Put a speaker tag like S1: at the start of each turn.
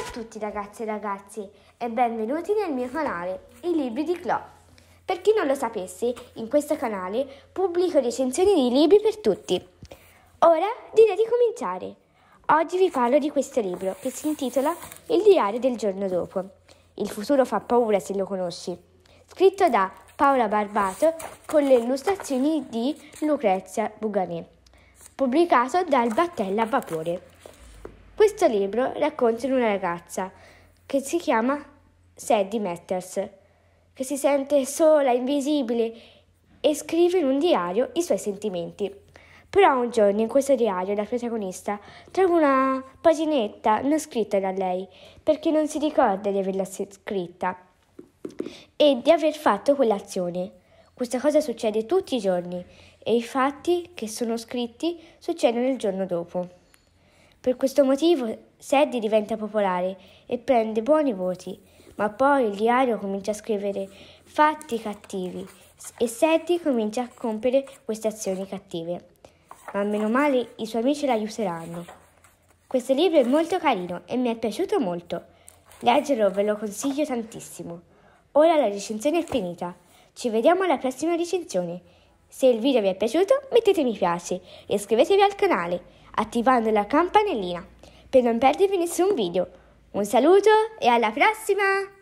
S1: Ciao a tutti ragazzi e ragazzi e benvenuti nel mio canale, i libri di Clo. Per chi non lo sapesse, in questo canale pubblico recensioni di libri per tutti. Ora direi di cominciare. Oggi vi parlo di questo libro che si intitola Il diario del giorno dopo. Il futuro fa paura se lo conosci. Scritto da Paola Barbato con le illustrazioni di Lucrezia Buganet. Pubblicato dal Battella Vapore. Questo libro racconta di una ragazza che si chiama Sadie Matters, che si sente sola, invisibile e scrive in un diario i suoi sentimenti. Però un giorno in questo diario la protagonista trova una paginetta non scritta da lei, perché non si ricorda di averla scritta e di aver fatto quell'azione. Questa cosa succede tutti i giorni e i fatti che sono scritti succedono il giorno dopo. Per questo motivo Sadie diventa popolare e prende buoni voti, ma poi il diario comincia a scrivere fatti cattivi e Sadie comincia a compiere queste azioni cattive. Ma meno male i suoi amici la aiuteranno. Questo libro è molto carino e mi è piaciuto molto. Leggerlo ve lo consiglio tantissimo. Ora la recensione è finita. Ci vediamo alla prossima recensione. Se il video vi è piaciuto mettete mi piace e iscrivetevi al canale attivando la campanellina per non perdervi nessun video. Un saluto e alla prossima!